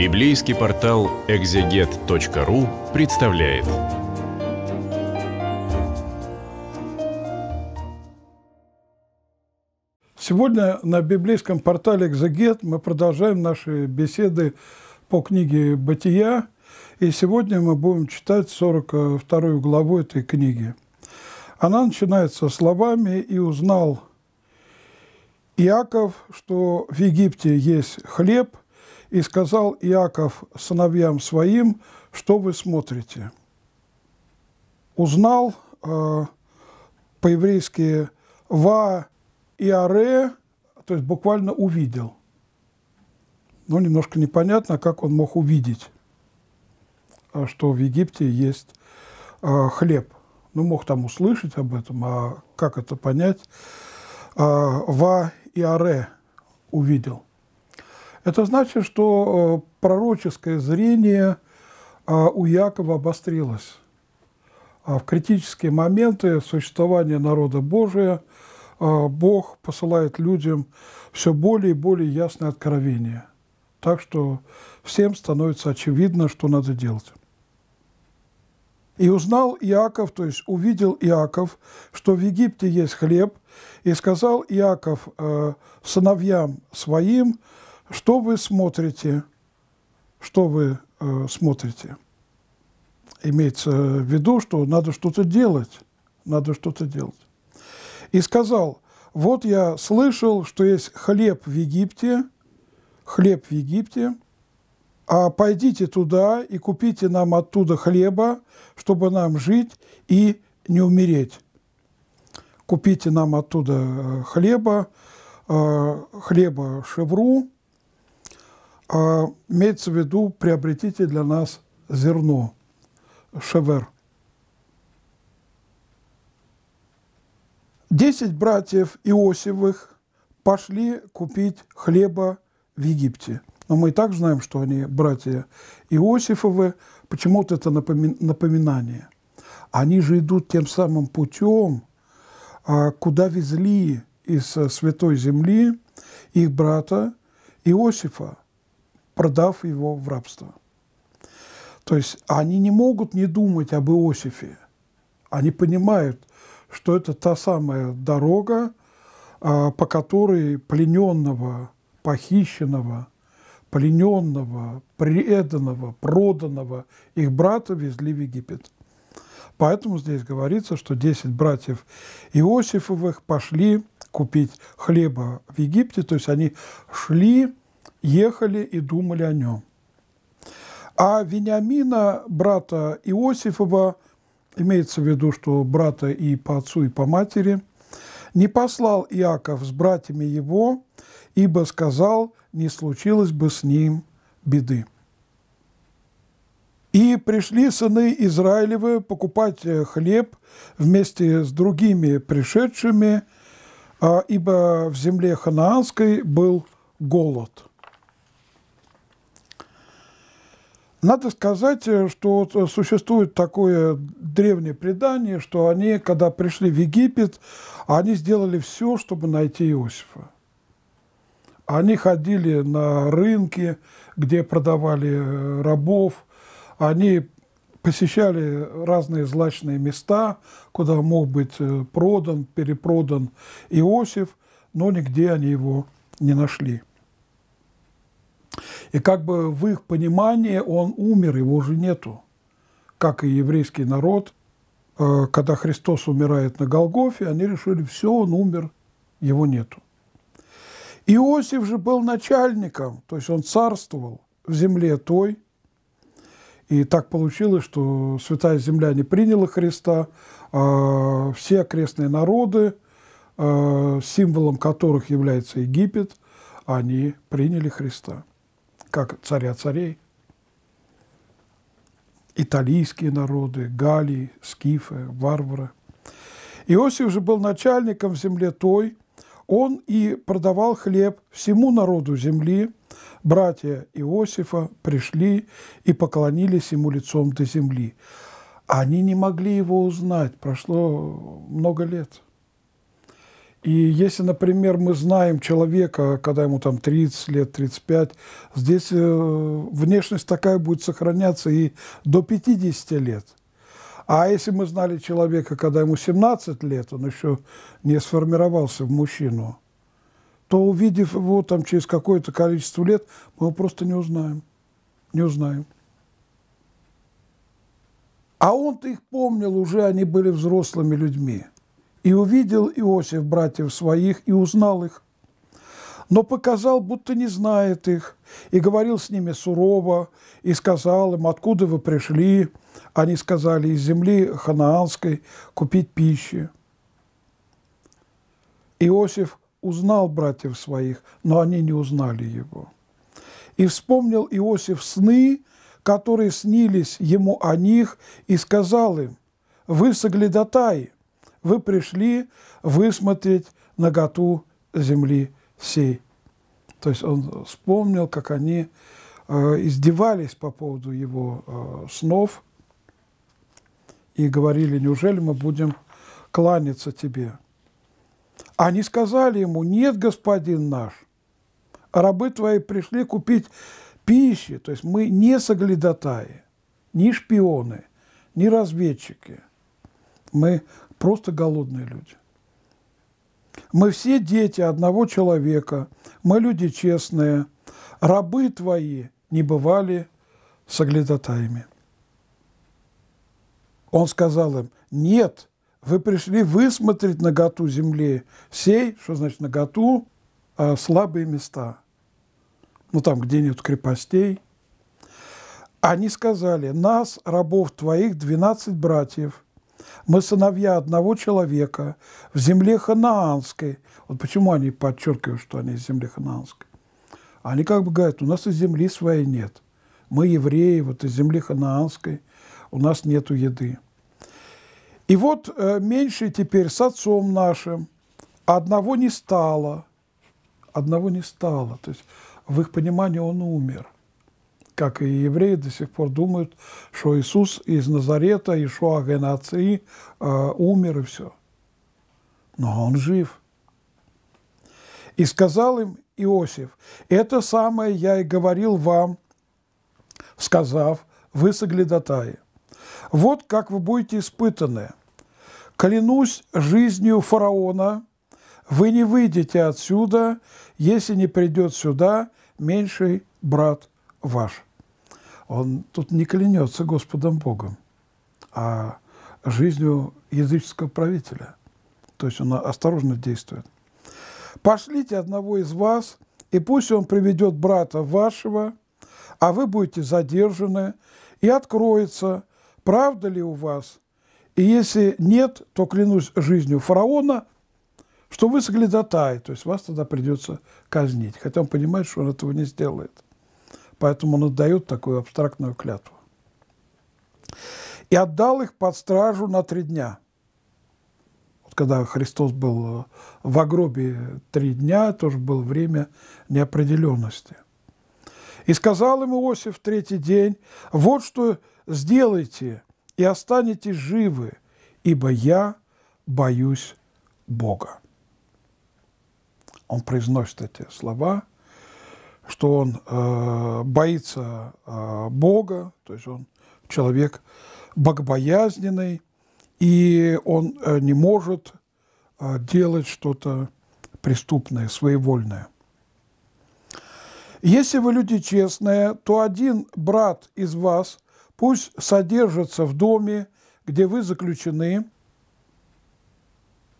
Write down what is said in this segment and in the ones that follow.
Библейский портал экзегет.ру представляет. Сегодня на библейском портале «Экзегет» мы продолжаем наши беседы по книге «Бытия». И сегодня мы будем читать 42 главу этой книги. Она начинается словами «И узнал Иаков, что в Египте есть хлеб, и сказал Иаков сыновьям своим, что вы смотрите. Узнал э, по-еврейски «ва иаре», то есть буквально «увидел». Ну, немножко непонятно, как он мог увидеть, э, что в Египте есть э, хлеб. Ну, мог там услышать об этом, а как это понять? Э, «Ва иаре» увидел – это значит, что э, пророческое зрение а, у Якова обострилось. А в критические моменты существования народа Божия а, Бог посылает людям все более и более ясное откровение. Так что всем становится очевидно, что надо делать. И узнал Иаков, то есть увидел Иаков, что в Египте есть хлеб, и сказал Иаков э, сыновьям своим, что вы смотрите? Что вы э, смотрите? Имеется э, в виду, что надо что-то делать. Надо что-то делать. И сказал, вот я слышал, что есть хлеб в Египте, хлеб в Египте, а пойдите туда и купите нам оттуда хлеба, чтобы нам жить и не умереть. Купите нам оттуда э, хлеба, э, хлеба шевру, а имеется в виду приобретите для нас зерно, шевер. Десять братьев Иосифовых пошли купить хлеба в Египте. Но мы и так знаем, что они братья Иосифовы. Почему-то это напоминание. Они же идут тем самым путем, а, куда везли из э, Святой Земли их брата Иосифа продав его в рабство. То есть они не могут не думать об Иосифе. Они понимают, что это та самая дорога, а, по которой плененного, похищенного, плененного, преданного, проданного их брата везли в Египет. Поэтому здесь говорится, что 10 братьев Иосифовых пошли купить хлеба в Египте, то есть они шли ехали и думали о нем. А Вениамина, брата Иосифова, имеется в виду, что брата и по отцу, и по матери, не послал Иаков с братьями его, ибо сказал, не случилось бы с ним беды. И пришли сыны Израилевы покупать э, хлеб вместе с другими пришедшими, а, ибо в земле ханаанской был голод. Надо сказать, э, что э, существует такое древнее предание, что они, когда пришли в Египет, они сделали все, чтобы найти Иосифа. Они ходили на рынки, где продавали э, рабов, они посещали разные злачные места, куда мог быть продан, перепродан Иосиф, но нигде они его не нашли. И как бы в их понимании он умер, его уже нету. Как и еврейский народ, э, когда Христос умирает на Голгофе, они решили, все, он умер, его нету. Иосиф же был начальником, то есть он царствовал в земле той. И так получилось, что Святая Земля не приняла Христа, а все окрестные народы, э, символом которых является Египет, они приняли Христа как царя царей, италийские народы, Галии, Скифы, Варвары. Иосиф же был начальником в земле той, он и продавал хлеб всему народу земли. Братья Иосифа пришли и поклонились ему лицом до земли. Они не могли его узнать, прошло много лет. И если, например, мы знаем человека, когда ему там 30 лет, 35, здесь э, внешность такая будет сохраняться и до 50 лет. А если мы знали человека, когда ему 17 лет, он еще не сформировался в мужчину, то увидев его там через какое-то количество лет, мы его просто не узнаем. Не узнаем. А он-то их помнил уже, они были взрослыми людьми. И увидел Иосиф братьев своих и узнал их, но показал, будто не знает их, и говорил с ними сурово, и сказал им, откуда вы пришли. Они сказали, из земли ханаанской купить пищи. Иосиф узнал братьев своих, но они не узнали его. И вспомнил Иосиф сны, которые снились ему о них, и сказал им, «Вы соглядатай вы пришли высмотреть наготу земли сей». То есть он вспомнил, как они э, издевались по поводу его э, снов и говорили, неужели мы будем кланяться тебе? Они сказали ему, нет, господин наш, рабы твои пришли купить пищи, то есть мы не соглядатаи, не шпионы, не разведчики. Мы просто голодные люди. Мы все дети одного человека, мы люди честные, рабы твои не бывали соглядатаями. Он сказал им, нет, вы пришли высмотреть наготу земли сей, что значит наготу, а слабые места, ну там, где нет крепостей. Они сказали, нас, рабов твоих, 12 братьев – мы сыновья одного человека в земле ханаанской. Вот почему они подчеркивают, что они из земли ханаанской. Они как бы говорят, у нас и земли своей нет. Мы евреи, вот из земли ханаанской, у нас нету еды. И вот э, меньше теперь с отцом нашим, одного не стало, одного не стало. То есть в их понимании он умер – как и евреи, до сих пор думают, что Иисус из Назарета, Ишуа Генаци, э, умер и все. Но он жив. И сказал им Иосиф, это самое я и говорил вам, сказав, вы соглядатаи. Вот как вы будете испытаны. Клянусь жизнью фараона, вы не выйдете отсюда, если не придет сюда меньший брат ваш он тут не клянется Господом Богом, а жизнью языческого правителя. То есть он осторожно действует. «Пошлите одного из вас, и пусть он приведет брата вашего, а вы будете задержаны, и откроется, правда ли у вас, и если нет, то клянусь жизнью фараона, что вы соглядатай, то есть вас тогда придется казнить. Хотя он понимает, что он этого не сделает. Поэтому он отдает такую абстрактную клятву. И отдал их под стражу на три дня. Вот когда Христос был э, в гробе три дня, тоже было время неопределенности. И сказал им Иосиф в третий день, вот что сделайте, и останетесь живы, ибо я боюсь Бога. Он произносит эти слова – что он э, боится э, Бога, то есть он человек богобоязненный, и он э, не может э, делать что-то преступное, своевольное. Если вы люди честные, то один брат из вас пусть содержится в доме, где вы заключены,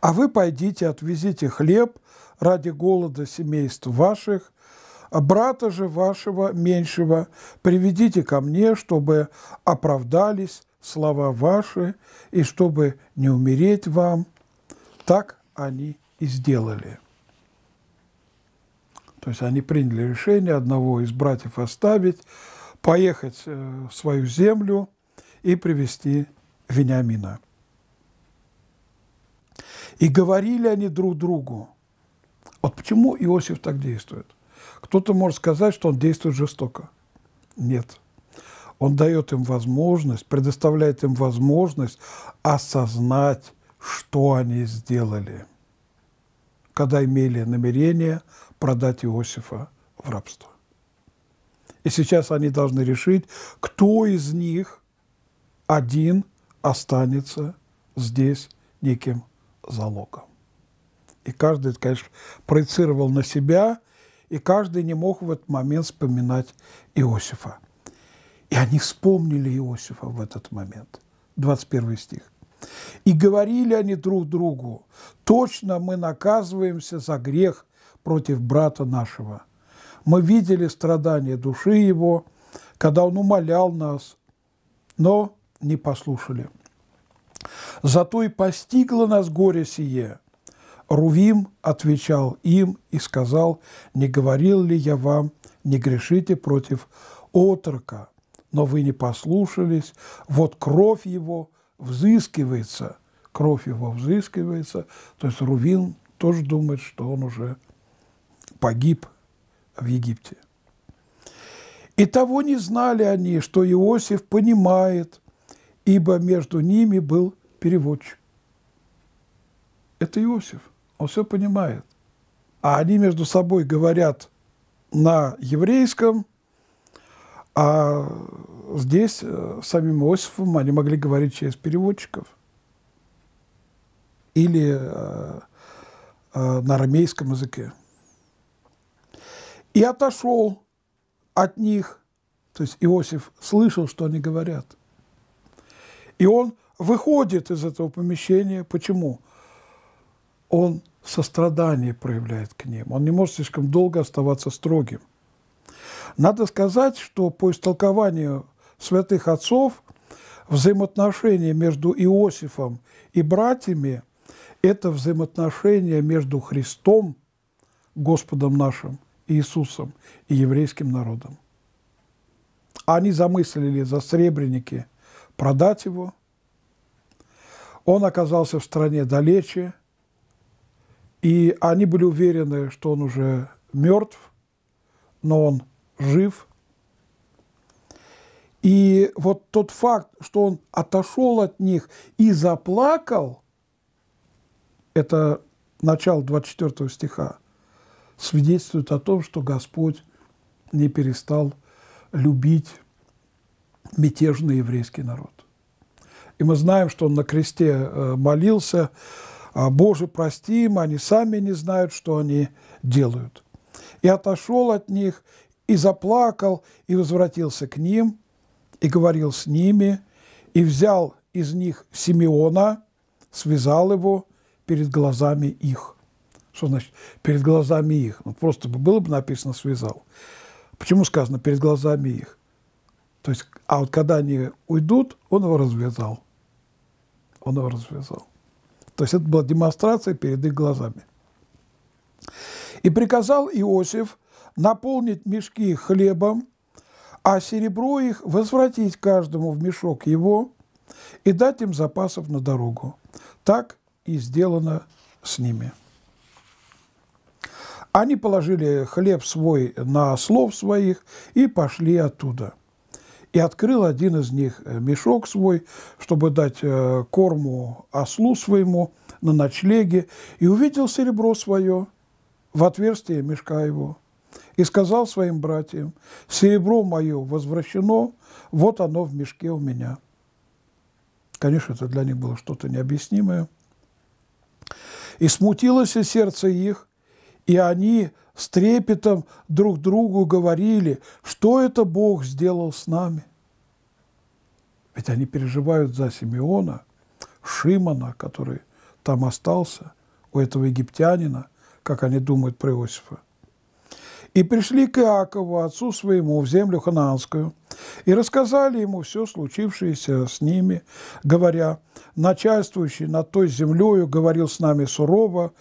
а вы пойдите, отвезите хлеб ради голода семейств ваших – а брата же вашего меньшего приведите ко мне, чтобы оправдались слова ваши, и чтобы не умереть вам. Так они и сделали. То есть они приняли решение одного из братьев оставить, поехать э, в свою землю и привести Вениамина. И говорили они друг другу, вот почему Иосиф так действует – кто-то может сказать, что он действует жестоко. Нет. Он дает им возможность, предоставляет им возможность осознать, что они сделали, когда имели намерение продать Иосифа в рабство. И сейчас они должны решить, кто из них один останется здесь неким залогом. И каждый, конечно, проецировал на себя – и каждый не мог в этот момент вспоминать Иосифа. И они вспомнили Иосифа в этот момент. 21 стих. «И говорили они друг другу, точно мы наказываемся за грех против брата нашего. Мы видели страдания души его, когда он умолял нас, но не послушали. Зато и постигло нас горе сие, Рувим отвечал им и сказал, «Не говорил ли я вам, не грешите против отрока, но вы не послушались, вот кровь его взыскивается». Кровь его взыскивается, то есть Рувим тоже думает, что он уже погиб в Египте. И того не знали они, что Иосиф понимает, ибо между ними был переводчик. Это Иосиф он все понимает. А они между собой говорят на еврейском, а здесь э, самим Иосифом они могли говорить через переводчиков. Или э, э, на арамейском языке. И отошел от них, то есть Иосиф слышал, что они говорят. И он выходит из этого помещения. Почему? он сострадание проявляет к ним. Он не может слишком долго оставаться строгим. Надо сказать, что по истолкованию святых отцов взаимоотношения между Иосифом и братьями – это взаимоотношения между Христом, Господом нашим, Иисусом и еврейским народом. Они замыслили за сребреники продать его. Он оказался в стране далече – и они были уверены, что он уже мертв, но он жив. И вот тот факт, что он отошел от них и заплакал, это начало 24 стиха, свидетельствует о том, что Господь не перестал любить мятежный еврейский народ. И мы знаем, что он на кресте э, молился, а, Боже, прости им, они сами не знают, что они делают. И отошел от них, и заплакал, и возвратился к ним, и говорил с ними, и взял из них Симеона, связал его перед глазами их. Что значит перед глазами их? Ну, просто было бы написано «связал». Почему сказано «перед глазами их»? То есть, а вот когда они уйдут, он его развязал. Он его развязал. То есть это была демонстрация перед их глазами. «И приказал Иосиф наполнить мешки хлебом, а серебро их возвратить каждому в мешок его и дать им запасов на дорогу. Так и сделано с ними». Они положили хлеб свой на слов своих и пошли оттуда и открыл один из них э, мешок свой, чтобы дать э, корму ослу своему на ночлеге, и увидел серебро свое в отверстие мешка его, и сказал своим братьям, «Серебро мое возвращено, вот оно в мешке у меня». Конечно, это для них было что-то необъяснимое. «И смутилось и сердце их, и они с трепетом друг другу говорили, что это Бог сделал с нами. Ведь они переживают за Симеона, Шимона, который там остался, у этого египтянина, как они думают про Иосифа. И пришли к Иакову, отцу своему, в землю ханаанскую, и рассказали ему все случившееся с ними, говоря, начальствующий над той землею говорил с нами сурово,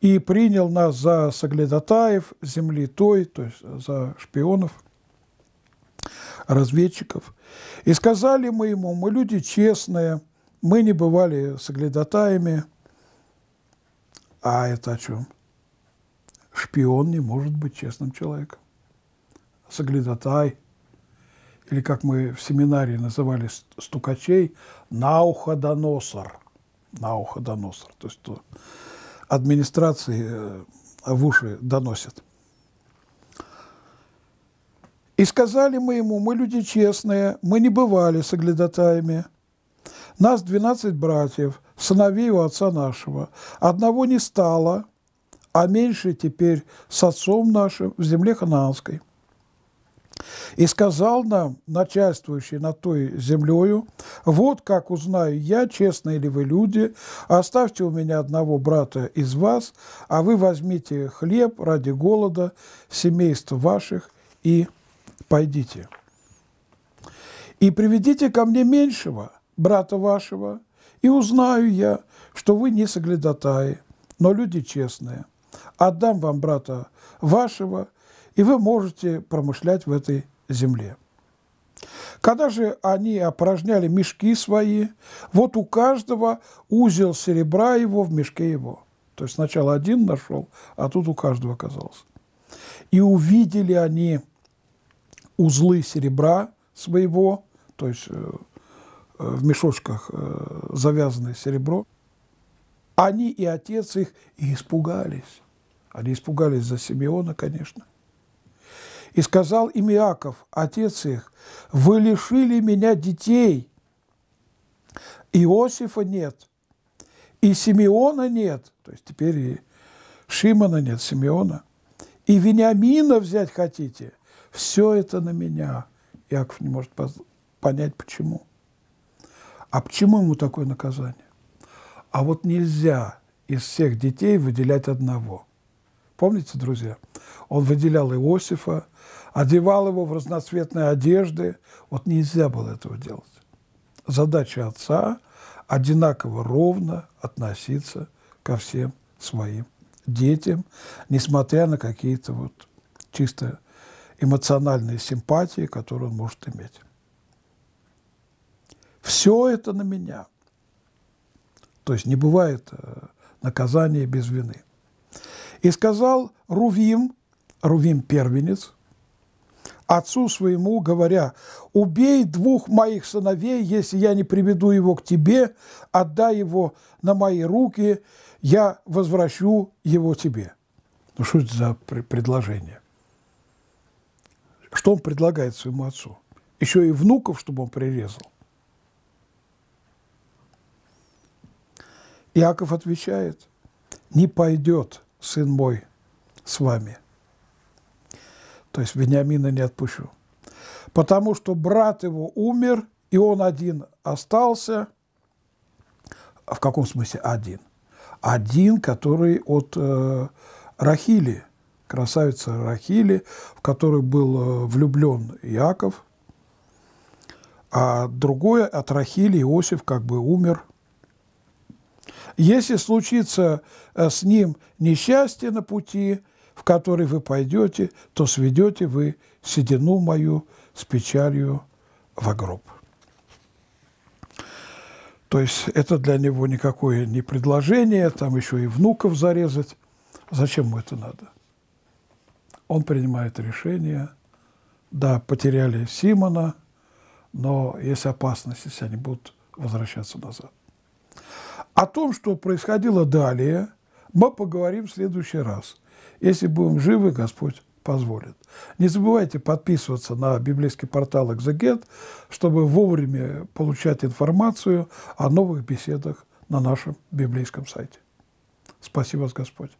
и принял нас за соглядатаев земли той, то есть за шпионов, разведчиков. И сказали мы ему, мы люди честные, мы не бывали соглядатаями. А это о чем? Шпион не может быть честным человеком. Соглядатай, или как мы в семинарии называли стукачей, науходоносор. Науходоносор, то есть то, администрации э, в уши доносят. И сказали мы ему, мы люди честные, мы не бывали соглядатаями. Нас двенадцать братьев, сыновей у отца нашего. Одного не стало, а меньше теперь с отцом нашим в земле ханаанской. И сказал нам, начальствующий над той землею, вот как узнаю я, честные ли вы люди, оставьте у меня одного брата из вас, а вы возьмите хлеб ради голода семейства ваших и пойдите. И приведите ко мне меньшего, брата вашего, и узнаю я, что вы не соглядатаи, но люди честные. Отдам вам брата вашего, и вы можете промышлять в этой земле. Когда же они опорожняли мешки свои, вот у каждого узел серебра его в мешке его. То есть сначала один нашел, а тут у каждого оказался. И увидели они узлы серебра своего, то есть э, э, в мешочках э, завязанное серебро. Они и отец их и испугались. Они испугались за Симеона, конечно – и сказал им Иаков, отец их, «Вы лишили меня детей, Иосифа нет, и Симеона нет». То есть теперь и Шимона нет, Симеона. «И Вениамина взять хотите? Все это на меня». Иаков не может понять, почему. А почему ему такое наказание? А вот нельзя из всех детей выделять одного – Помните, друзья? Он выделял Иосифа, одевал его в разноцветные одежды. Вот нельзя было этого делать. Задача отца – одинаково ровно относиться ко всем своим детям, несмотря на какие-то вот чисто эмоциональные симпатии, которые он может иметь. Все это на меня. То есть не бывает э, наказания без вины. И сказал Рувим, Рувим первенец, отцу своему, говоря, «Убей двух моих сыновей, если я не приведу его к тебе, отдай его на мои руки, я возвращу его тебе». Ну что это за предложение? Что он предлагает своему отцу? Еще и внуков, чтобы он прирезал. Иаков отвечает, «Не пойдет» сын мой с вами. То есть Вениамина не отпущу. Потому что брат его умер, и он один остался. А в каком смысле один? Один, который от э, Рахили, красавица Рахили, в которую был э, влюблен Яков, а другое от Рахили Иосиф как бы умер – если случится э, с ним несчастье на пути, в который вы пойдете, то сведете вы седину мою с печалью в гроб. То есть это для него никакое не предложение, там еще и внуков зарезать. Зачем ему это надо? Он принимает решение. Да, потеряли Симона, но есть опасность, если они будут возвращаться назад. О том, что происходило далее, мы поговорим в следующий раз. Если будем живы, Господь позволит. Не забывайте подписываться на библейский портал «Экзегет», чтобы вовремя получать информацию о новых беседах на нашем библейском сайте. Спасибо Господь.